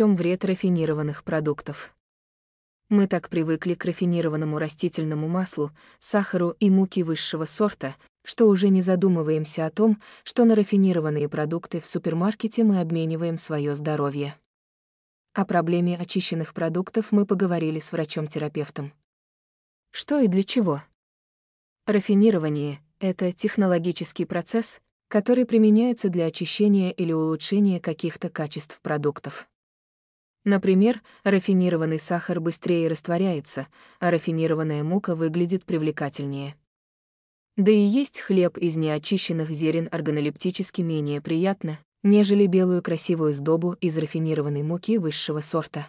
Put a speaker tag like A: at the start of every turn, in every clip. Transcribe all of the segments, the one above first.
A: чем вред рафинированных продуктов. Мы так привыкли к рафинированному растительному маслу, сахару и муке высшего сорта, что уже не задумываемся о том, что на рафинированные продукты в супермаркете мы обмениваем свое здоровье. О проблеме очищенных продуктов мы поговорили с врачом-терапевтом. Что и для чего? Рафинирование — это технологический процесс, который применяется для очищения или улучшения каких-то качеств продуктов. Например, рафинированный сахар быстрее растворяется, а рафинированная мука выглядит привлекательнее. Да и есть хлеб из неочищенных зерен органолептически менее приятно, нежели белую красивую сдобу из рафинированной муки высшего сорта.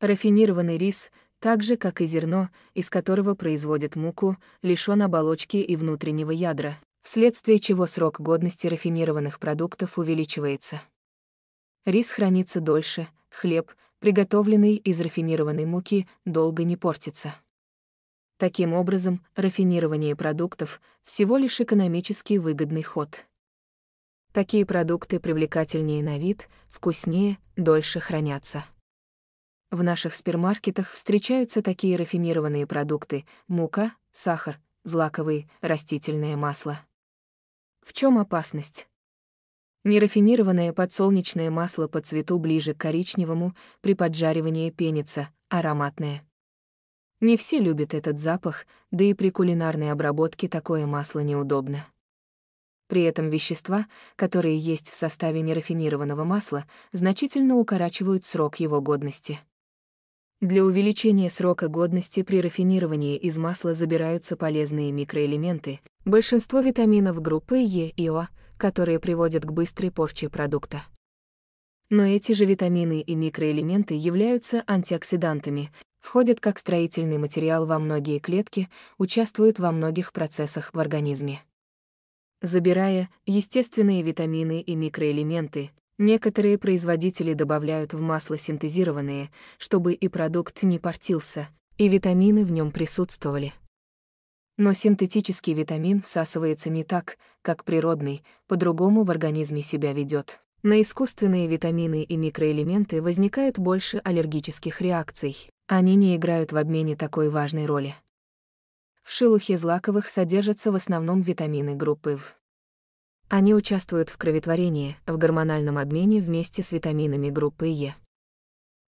A: Рафинированный рис, так же как и зерно, из которого производят муку, лишён оболочки и внутреннего ядра, вследствие чего срок годности рафинированных продуктов увеличивается. Рис хранится дольше — хлеб, приготовленный из рафинированной муки, долго не портится. Таким образом, рафинирование продуктов – всего лишь экономически выгодный ход. Такие продукты привлекательнее на вид, вкуснее, дольше хранятся. В наших супермаркетах встречаются такие рафинированные продукты – мука, сахар, злаковые, растительное масло. В чем опасность? Нерафинированное подсолнечное масло по цвету ближе к коричневому, при поджаривании пенится, ароматное. Не все любят этот запах, да и при кулинарной обработке такое масло неудобно. При этом вещества, которые есть в составе нерафинированного масла, значительно укорачивают срок его годности. Для увеличения срока годности при рафинировании из масла забираются полезные микроэлементы, большинство витаминов группы Е и О, которые приводят к быстрой порче продукта. Но эти же витамины и микроэлементы являются антиоксидантами, входят как строительный материал во многие клетки, участвуют во многих процессах в организме. Забирая естественные витамины и микроэлементы, Некоторые производители добавляют в масло синтезированные, чтобы и продукт не портился, и витамины в нем присутствовали. Но синтетический витамин всасывается не так, как природный, по-другому в организме себя ведет. На искусственные витамины и микроэлементы возникает больше аллергических реакций. Они не играют в обмене такой важной роли. В шелухе злаковых содержатся в основном витамины группы В. Они участвуют в кроветворении, в гормональном обмене вместе с витаминами группы Е.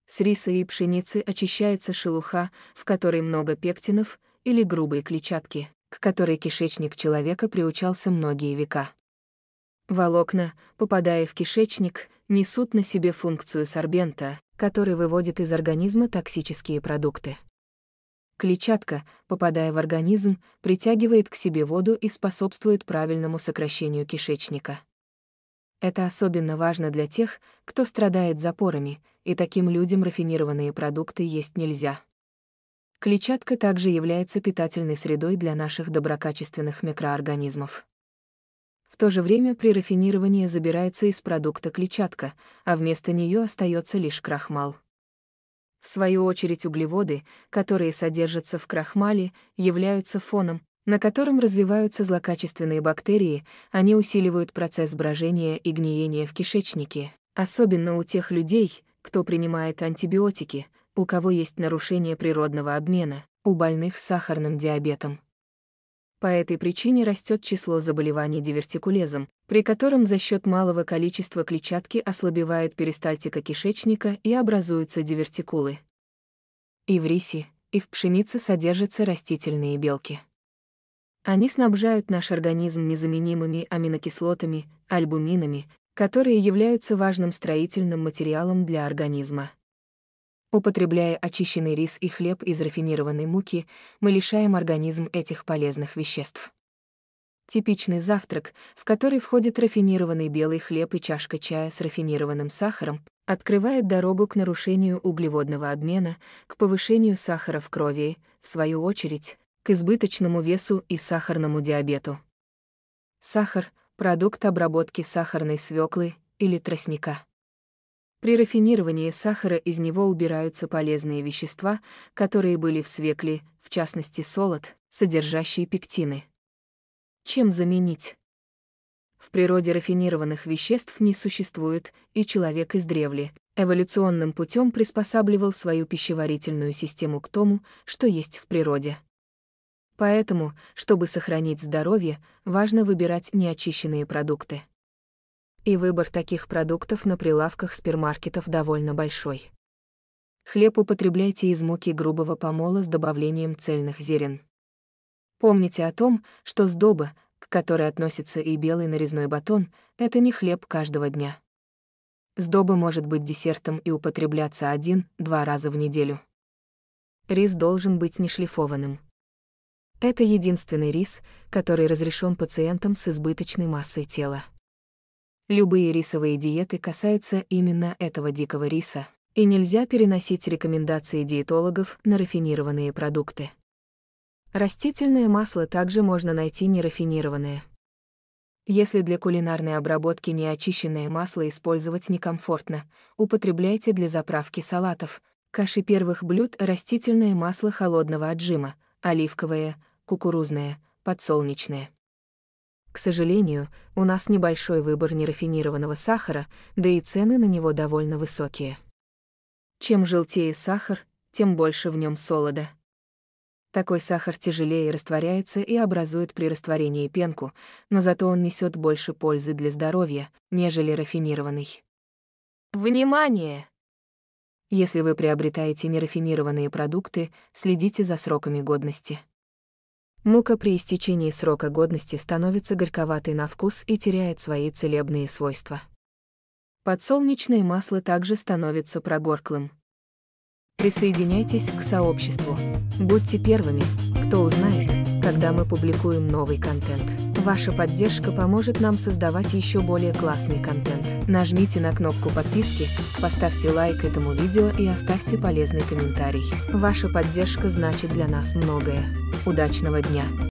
A: С риса и пшеницы очищается шелуха, в которой много пектинов или грубой клетчатки, к которой кишечник человека приучался многие века. Волокна, попадая в кишечник, несут на себе функцию сорбента, который выводит из организма токсические продукты. Клетчатка, попадая в организм, притягивает к себе воду и способствует правильному сокращению кишечника. Это особенно важно для тех, кто страдает запорами, и таким людям рафинированные продукты есть нельзя. Клетчатка также является питательной средой для наших доброкачественных микроорганизмов. В то же время при рафинировании забирается из продукта клетчатка, а вместо нее остается лишь крахмал. В свою очередь углеводы, которые содержатся в крахмале, являются фоном, на котором развиваются злокачественные бактерии, они усиливают процесс брожения и гниения в кишечнике, особенно у тех людей, кто принимает антибиотики, у кого есть нарушение природного обмена, у больных с сахарным диабетом. По этой причине растет число заболеваний дивертикулезом, при котором за счет малого количества клетчатки ослабевает перистальтика кишечника и образуются дивертикулы. И в рисе, и в пшенице содержатся растительные белки. Они снабжают наш организм незаменимыми аминокислотами, альбуминами, которые являются важным строительным материалом для организма. Употребляя очищенный рис и хлеб из рафинированной муки, мы лишаем организм этих полезных веществ. Типичный завтрак, в который входит рафинированный белый хлеб и чашка чая с рафинированным сахаром, открывает дорогу к нарушению углеводного обмена, к повышению сахара в крови, в свою очередь, к избыточному весу и сахарному диабету. Сахар – продукт обработки сахарной свеклы или тростника. При рафинировании сахара из него убираются полезные вещества, которые были в свекле, в частности солод, содержащий пектины. Чем заменить? В природе рафинированных веществ не существует, и человек издревле эволюционным путем приспосабливал свою пищеварительную систему к тому, что есть в природе. Поэтому, чтобы сохранить здоровье, важно выбирать неочищенные продукты и выбор таких продуктов на прилавках супермаркетов довольно большой. Хлеб употребляйте из муки грубого помола с добавлением цельных зерен. Помните о том, что сдоба, к которой относится и белый нарезной батон, это не хлеб каждого дня. Сдоба может быть десертом и употребляться один-два раза в неделю. Рис должен быть нешлифованным. Это единственный рис, который разрешен пациентам с избыточной массой тела. Любые рисовые диеты касаются именно этого дикого риса, и нельзя переносить рекомендации диетологов на рафинированные продукты. Растительное масло также можно найти нерафинированное. Если для кулинарной обработки неочищенное масло использовать некомфортно, употребляйте для заправки салатов, каши первых блюд растительное масло холодного отжима, оливковое, кукурузное, подсолнечное. К сожалению, у нас небольшой выбор нерафинированного сахара, да и цены на него довольно высокие. Чем желтее сахар, тем больше в нем солода. Такой сахар тяжелее растворяется и образует при растворении пенку, но зато он несет больше пользы для здоровья, нежели рафинированный. Внимание! Если вы приобретаете нерафинированные продукты, следите за сроками годности. Мука при истечении срока годности становится горьковатой на вкус и теряет свои целебные свойства. Подсолнечное масло также становится прогорклым. Присоединяйтесь к сообществу. Будьте первыми, кто узнает, когда мы публикуем новый контент. Ваша поддержка поможет нам создавать еще более классный контент. Нажмите на кнопку подписки, поставьте лайк этому видео и оставьте полезный комментарий. Ваша поддержка значит для нас многое удачного дня!